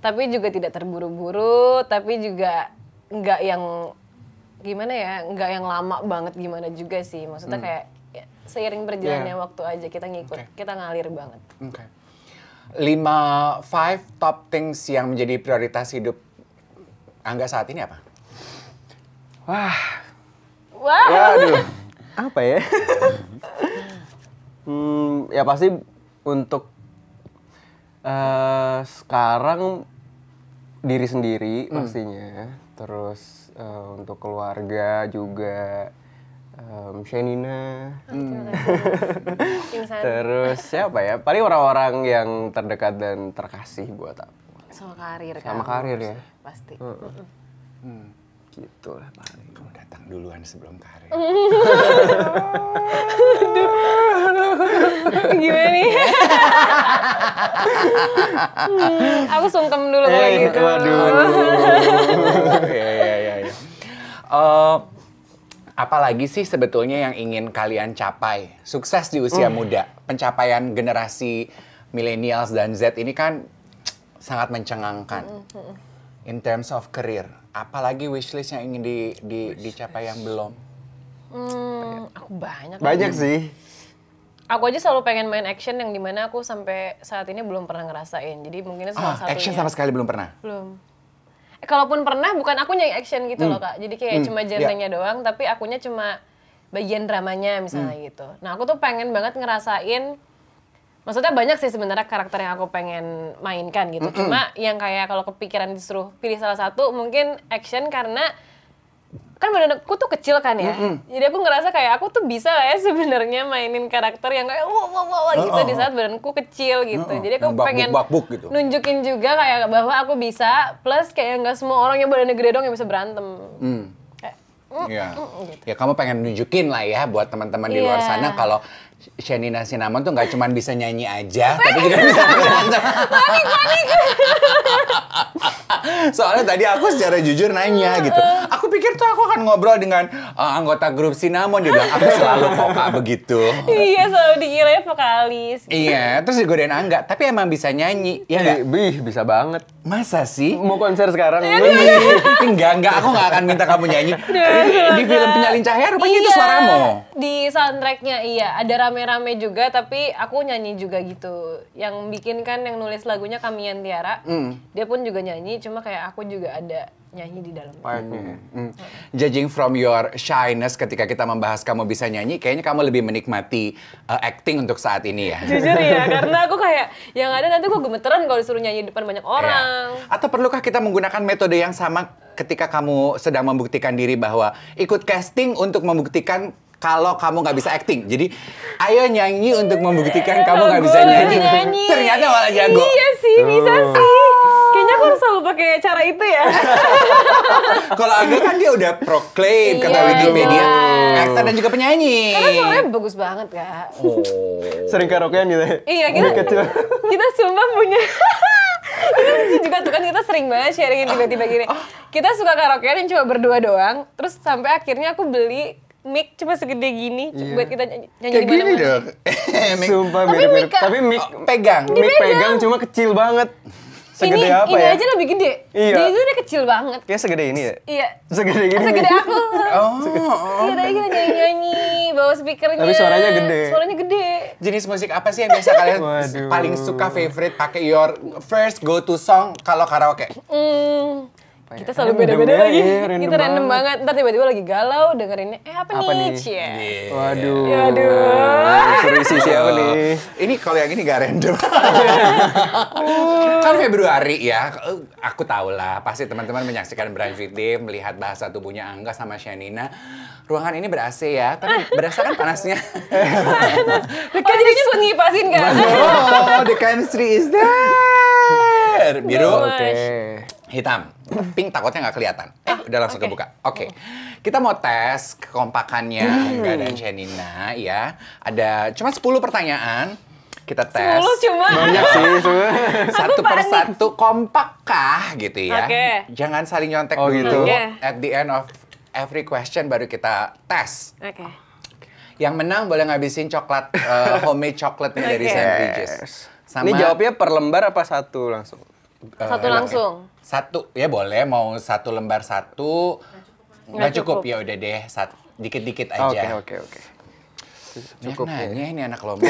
Tapi juga tidak terburu-buru, tapi juga nggak yang gimana ya nggak yang lama banget gimana juga sih maksudnya hmm. kayak ya, seiring berjalannya yeah. waktu aja kita ngikut okay. kita ngalir banget. Okay. Lima five top things yang menjadi prioritas hidup Angga saat ini apa? Wah. Wah. Waduh. apa ya? hmm, ya pasti untuk uh, sekarang diri sendiri hmm. pastinya. Terus uh, untuk keluarga juga um, Shenina oh, gitu. hmm. terus siapa ya paling orang-orang yang terdekat dan terkasih buat aku sama karir sama kamu. karir ya pasti uh -uh. Hmm. gitu lah paling kamu datang duluan sebelum karir gimana nih hmm, aku sungkem dulu eh, gitu waduh ya, ya uh, apalagi sih sebetulnya yang ingin kalian capai? Sukses di usia mm. muda, pencapaian generasi millennials dan Z ini kan sangat mencengangkan. In terms of career, apalagi wishlist yang ingin di, di, dicapai yang belum? Hmm, aku banyak. Banyak lagi. sih. Aku aja selalu pengen main action yang dimana aku sampai saat ini belum pernah ngerasain. Jadi mungkin salah ah, satunya. Action sama sekali belum pernah? Belum kalaupun pernah bukan aku yang action gitu hmm. loh kak jadi kayak hmm. cuma ya. genrenya yeah. doang tapi akunya cuma bagian dramanya misalnya hmm. gitu nah aku tuh pengen banget ngerasain maksudnya banyak sih sebenarnya karakter yang aku pengen mainkan gitu cuma yang kayak kalau kepikiran disuruh pilih salah satu mungkin action karena kan badan aku tuh kecil kan ya, mm-hmm. jadi aku ngerasa kayak aku tuh bisa ya sebenarnya mainin karakter yang kayak wow wow wow gitu uh, uh, di oh. saat badanku kecil gitu, uh, uh. jadi aku bakbuk, pengen bak-buk, gitu. nunjukin juga kayak bahwa aku bisa, plus kayak nggak semua orang yang badannya gede dong yang bisa berantem. Hmm. Mm. Kayak, mm, mm, gitu. Ya kamu pengen nunjukin lah ya buat teman-teman yeah. di luar iya. sana kalau Shenina Sinamon tuh nggak cuma bisa nyanyi aja, tapi juga bisa berantem. Panik, panik. Soalnya tadi aku secara jujur nanya gitu itu aku akan ngobrol dengan uh, anggota grup Sinamon dia bilang aku selalu poka begitu. Iya selalu dikira vokalis. Iya terus gue dan Angga tapi emang bisa nyanyi ya iya, nggak? Bih bisa banget. Masa sih? Mau konser sekarang? enggak enggak aku nggak akan minta kamu nyanyi. Di film penyalin cahaya rupanya itu iya, suaramu. Di soundtracknya iya ada rame-rame juga tapi aku nyanyi juga gitu. Yang bikin kan yang nulis lagunya Kamian Tiara. Hmm. Dia pun juga nyanyi cuma kayak aku juga ada nyanyi di dalam. Partner. Mm. Mm. Judging from your shyness ketika kita membahas kamu bisa nyanyi, kayaknya kamu lebih menikmati uh, acting untuk saat ini ya. Jujur ya, karena aku kayak yang ada nanti aku gemeteran kalau disuruh nyanyi di depan banyak iya. orang. Yeah. Atau perlukah kita menggunakan metode yang sama ketika kamu sedang membuktikan diri bahwa ikut casting untuk membuktikan kalau kamu nggak bisa acting. Jadi ayo nyanyi untuk membuktikan kamu nggak bisa nyanyi. nyanyi. Ternyata malah jago. Iya sih, bisa oh. sih. Kayaknya aku harus selalu pakai cara itu ya. kalau Angga kan dia udah proklaim iya, kata Wikipedia. Aktor iya. dan juga penyanyi. Karena suaranya bagus banget, Kak. Oh. Sering karaokean gitu ya? Iya, kita, kecil. kita sumpah punya juga tuh kan kita sering banget sharingin tiba-tiba gini. Kita suka karaokean yang cuma berdua doang, terus sampai akhirnya aku beli mic cuma segede gini iya. buat kita nyanyi Kayak di gini dong. Sumpah mirip-mirip. Tapi mic oh, pegang. Mic pegang cuma kecil banget. Segede ini, apa ini ya? Ini aja lebih gede. Iya. Dia itu udah kecil banget. Kayak segede ini ya? Iya. Segede oh, gini. Segede aku. oh. Iya, oh, tadi kita nyanyi-nyanyi bawa speakernya. Tapi suaranya gede. Suaranya gede. Jenis musik apa sih yang biasa kalian paling suka favorite pakai your first go to song kalau karaoke? Mm apa ya? Kita selalu beda-beda lagi. Iya, iya random kita random banget. banget. Ntar tiba-tiba lagi galau dengerinnya, eh apa, apa nih? Cie. Yeah. Waduh. Ya, aduh. Seru sih siapa nih? Ini kalau yang ini gak random. kan Februari ya, aku tau lah. Pasti teman-teman menyaksikan brand with melihat bahasa tubuhnya Angga sama Shanina. Ruangan ini ber-AC ya, tapi berasa kan panasnya. Panas. oh, jadinya buat ngipasin kan? Oh, the chemistry is there. Biru. Oh, Oke hitam. Pink takutnya nggak kelihatan. Eh, ah, udah langsung okay. kebuka. Oke. Okay. Kita mau tes kekompakannya Angga hmm. dan Janina ya. Ada cuma 10 pertanyaan. Kita tes. 10 cuma. Banyak sih cuma. Satu per satu kah gitu ya. Okay. Jangan saling nyontek oh, dulu. Gitu. Okay. At the end of every question baru kita tes. Oke. Okay. Yang menang boleh ngabisin coklat uh, homemade coklatnya okay. dari Sandwiches. Sama, Ini jawabnya per lembar apa satu langsung? Eh, satu uh, langsung satu ya boleh mau satu lembar satu nggak cukup, cukup. ya udah deh satu dikit dikit aja oke okay, oke okay, oke okay. Cukup ya, nanya ya. ini anak lomba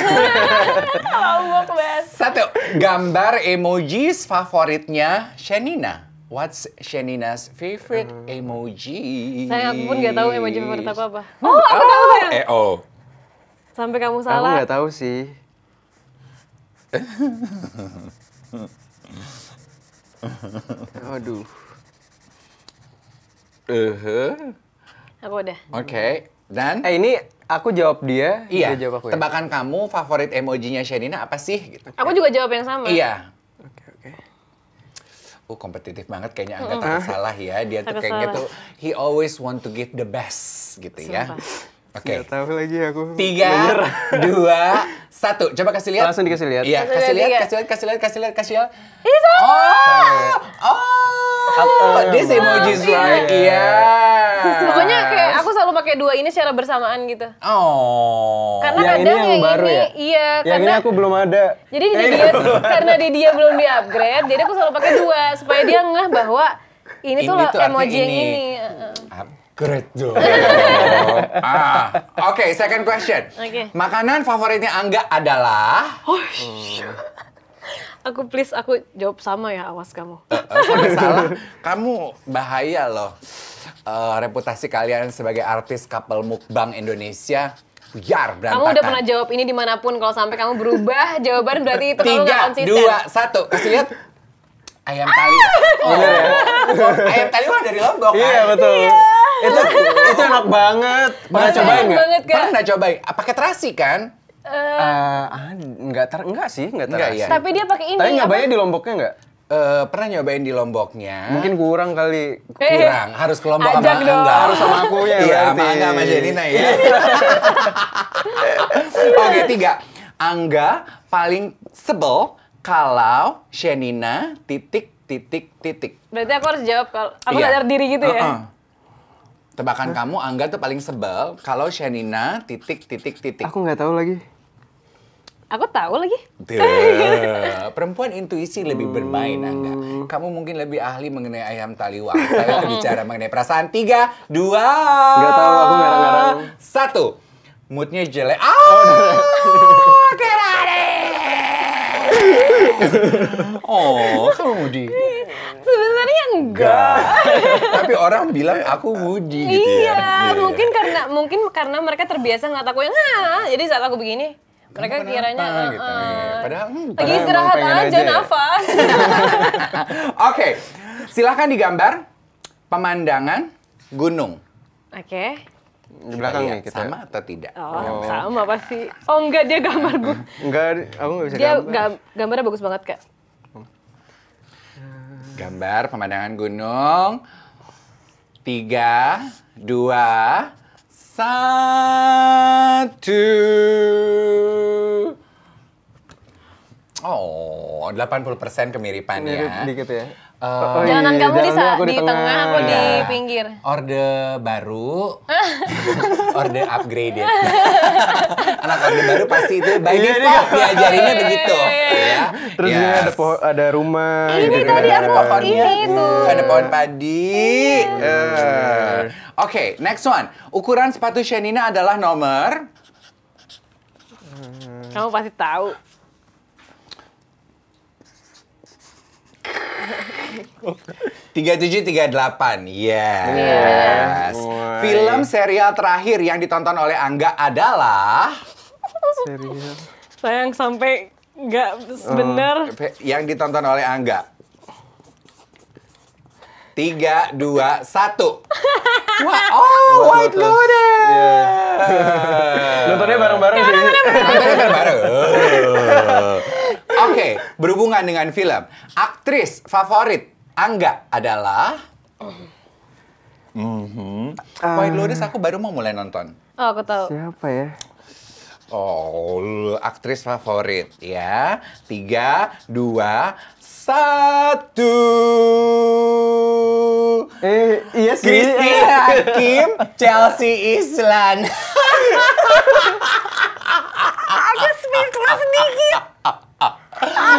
Satu, gambar emojis favoritnya Shenina. What's Shenina's favorite hmm. emoji? Saya aku pun gak tahu emoji favorit aku apa. Hmm. Oh, aku oh, tahu saya. Eh, oh. Sampai kamu salah. Aku nggak tahu sih. Aduh. Eh. Aku udah. Oke. Okay. Dan? Eh ini aku jawab dia, iya. dia jawab aku ya. Tebakan kamu favorit emojinya Shenina apa sih? Gitu. Aku juga jawab yang sama. Iya. Oke oke. Uh kompetitif banget kayaknya Angga mm -hmm. salah ya. Dia tuh kayaknya tuh he always want to give the best gitu ya. Sumpah. ya. Oke. Okay. tahu lagi aku. Tiga, dua, satu. Coba kasih lihat. Langsung dikasih lihat. Iya, kasih lihat, kasih lihat, kasih lihat, kasih lihat, kasih lihat. Ini sama. Oh, oh, oh, this emoji is right. Iya. iya. Pokoknya kayak aku selalu pakai dua ini secara bersamaan gitu. Oh. Karena yang kadang ini yang, yang baru ini, ya? iya. Yang karena, ini aku belum ada. Jadi di dia, karena di dia belum di upgrade, jadi aku selalu pakai dua supaya dia ngeh bahwa ini, ini tuh, tuh emoji yang ini. ini. Great job. ah, oke, okay, second question. Okay. Makanan favoritnya Angga adalah? Oh, iya. Aku please, aku jawab sama ya, awas kamu. Uh, uh, salah, kamu bahaya loh. Uh, reputasi kalian sebagai artis couple mukbang Indonesia biar berantakan. Kamu udah pernah jawab ini dimanapun, kalau sampai kamu berubah, jawaban berarti itu Tiga, kamu nggak konsisten. Tiga, dua, satu. Kasih lihat ayam tali. Oh, ayam tali mah dari Lombok kan? Iya, betul. Iya itu itu enak banget. Pernah cobain nggak? Pernah cobain. Ah, pakai terasi kan? Uh, ah, enggak ter enggak sih, enggak terasi. Enggak, ya. Tapi dia pakai ini. Tapi ya, nyobainnya di Lomboknya enggak? Uh, eh, pernah nyobain di Lomboknya. Mungkin kurang kali. Kurang, harus ke Lombok Ajak sama dong. Angga. Harus sama aku ya. Iya, sama enggak sama Jenina ya. Iya. Oke, tiga. Angga paling sebel kalau Shenina titik titik titik. Berarti aku harus jawab kalau aku iya. sadar diri gitu ya. Uh -uh. Tebakan Hah? kamu Angga tuh paling sebel kalau Shenina titik titik titik. Aku nggak tahu lagi. Aku tahu lagi. Tuh, perempuan intuisi lebih bermain, Angga. Hmm. Kamu mungkin lebih ahli mengenai ayam taliwang. Saya bicara mengenai perasaan. Tiga, dua, Gak tahu, aku ngarang-ngarang. Satu, moodnya jelek. Ah, oh, kerade! oh, kamu Woody. Sebenarnya enggak. Tapi orang bilang aku moody gitu ya. iya, ya. mungkin karena mungkin karena mereka terbiasa ngeliat aku yang ah. Jadi saat aku begini, mereka kira kiranya uh, gitu. Ya? Ah, ah. padahal hmm, lagi istirahat aja, aja ya. nafas. Oke, okay. silahkan digambar pemandangan gunung. Oke. Okay di belakang nih ya, kita sama ya? atau tidak oh, oh. sama pasti oh enggak dia gambar gue enggak aku nggak bisa dia gambar gambarnya bagus banget kak gambar pemandangan gunung tiga dua satu oh 80% kemiripan ya dikit ya Uh, oh, Jangan iya, kamu di, di, di tengah, tengah aku iya. di pinggir. Orde baru, orde upgrade iya. Anak orde baru pasti itu by iya, default iya, iya. diajarinnya begitu. ya. Terus yes. ada po- ada rumah. Ini gitu, kan. tadi aku ini itu. Ada pohon padi. Yeah. Uh. Oke, okay, next one. Ukuran sepatu Shenina adalah nomor. Kamu pasti tahu. tiga tujuh tiga delapan yes. Film serial terakhir yang ditonton oleh Angga adalah serial. Sayang sampai nggak bener. Hmm. yang ditonton oleh Angga. Tiga, dua, satu. Wah, oh, White Lotus. Iya. Nontonnya bareng-bareng sih. Nontonnya bareng-bareng. okay, berhubungan dengan film. Aktris favorit Angga adalah Mm -hmm. Uh, White aku baru mau mulai nonton. Oh, aku tahu. Siapa ya? Oh, aktris favorit ya. Tiga, dua, satu. Eh, iya sih. Christine Hakim, Chelsea Island.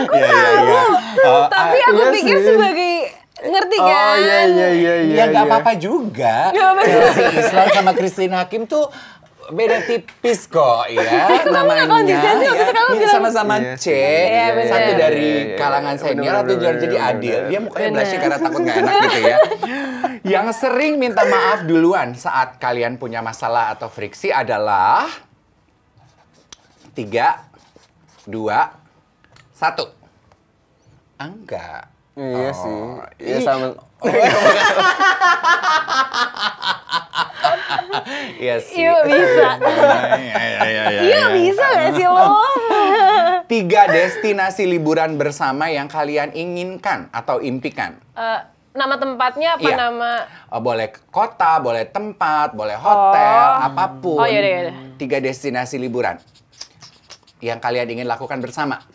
aku yeah, iya, tahu. Yeah, yeah. Oh, Tapi aku yeah, pikir sih. sebagai ngerti oh, kan? Oh iya iya iya iya. Ya nggak iya. apa-apa juga. Gak sama Christine Hakim tuh beda tipis kok ya namanya ya. Iya, sama-sama C satu dari kalangan senior atau junior jadi adil dia mukanya blushing karena takut nggak enak gitu ya yang sering minta maaf duluan saat kalian punya masalah atau friksi adalah tiga dua satu. Enggak. Iya oh, sih. Iya sama. Oh, iya. iya sih. Iya bisa. Iya, iya, iya bisa gak sih lo? Tiga destinasi liburan bersama yang kalian inginkan atau impikan. Uh, nama tempatnya apa iya. nama? oh, boleh kota, boleh tempat, boleh hotel, oh. apapun. Oh iya, iya. Tiga destinasi liburan yang kalian ingin lakukan bersama.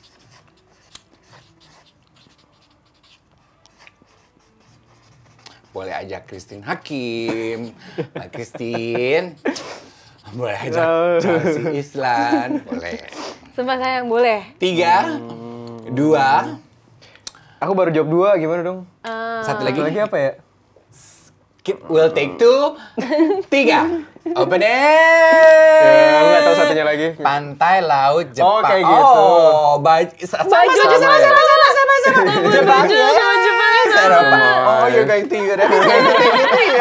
boleh ajak Christine Hakim, Mbak nah, Christine, boleh ajak Chelsea Islan, boleh. Sumpah sayang, boleh. Tiga, dua. Aku baru jawab dua, gimana dong? Ah. Satu lagi. lagi apa ya? Skip, we'll take two, tiga. Open it! Ya, eh, tau tahu satunya lagi. Pantai Laut Jepang. Oh, kayak gitu. Oh, baju. Baju, salah, salah, salah. Ya. Oh, going to ya deh.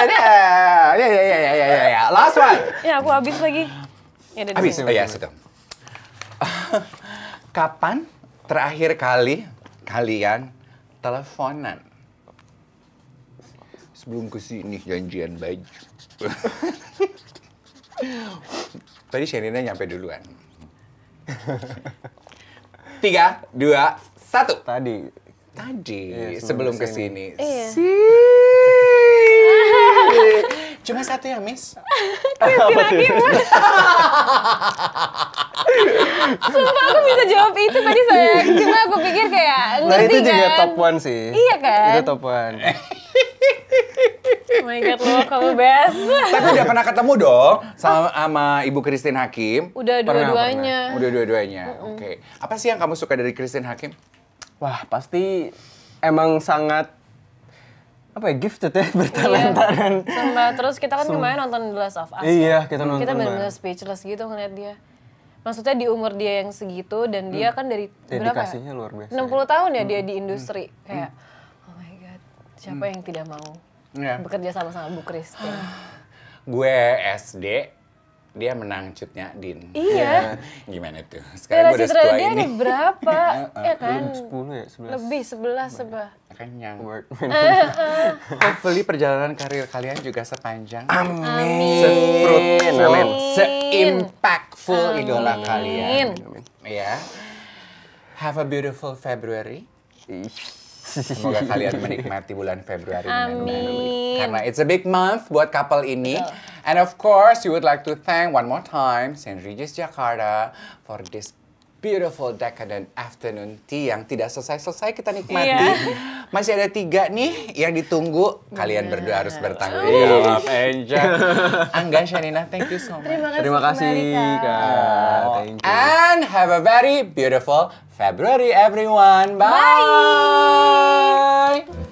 Yeah, yeah, yeah, yeah, yeah, yeah. Last one. Ya aku habis lagi. Ya, habis. Oh, ya sudah. Kapan terakhir kali kalian teleponan? Sebelum kesini janjian baju. Tadi Sherina nyampe duluan. Tiga, dua, satu. Tadi. Tadi ya, sebelum, sebelum kesini. kesini. Iya. Si. Cuma satu ya, Miss. Apa Mas. Sumpah aku bisa jawab itu tadi saya. Cuma aku pikir kayak nah, ngerti Nah itu juga kan? top one sih. Iya kan? Itu top one. Oh my god lo kamu best. Tapi udah pernah ketemu dong sama, sama Ibu Christine Hakim. Udah dua-duanya. Udah dua-duanya. Mm -hmm. Oke. Okay. Apa sih yang kamu suka dari Christine Hakim? wah pasti emang sangat apa ya gifted ya bertalenta iya. dan Sumpah. terus kita kan kemarin nonton The Last of Us iya kan? kita nonton kita benar-benar speechless gitu ngeliat dia maksudnya di umur dia yang segitu dan hmm. dia kan dari berapa ya? luar biasa 60 ya. tahun ya hmm. dia di industri hmm. kayak oh my god siapa hmm. yang tidak mau yeah. bekerja sama sama Bu Kristi gue SD dia menang cutnya Din. Iya. Ya, gimana tuh? Sekarang gue udah setua dia ini. berapa? Iya kan? ya kan? 10 ya? 11. Lebih, 11 sebelah. Kenyang. Hopefully perjalanan karir kalian juga sepanjang. Amin. Amin. Amin. Se-impactful idola kalian. Amin. Ya. Have a beautiful February. Semoga kalian menikmati bulan Februari Amin. Karena it's a big month buat couple ini. Betul And of course, you would like to thank one more time St. Regis Jakarta for this beautiful decadent afternoon tea yang tidak selesai-selesai kita nikmati. Yeah. Masih ada tiga nih yang ditunggu. Kalian yeah. berdua harus bertanggung iya, jawab. Angel. Angga Shanina, thank you so much. Terima kasih, Terima kasih Kak. Oh, Thank you. And have a very beautiful February, everyone. Bye. Bye.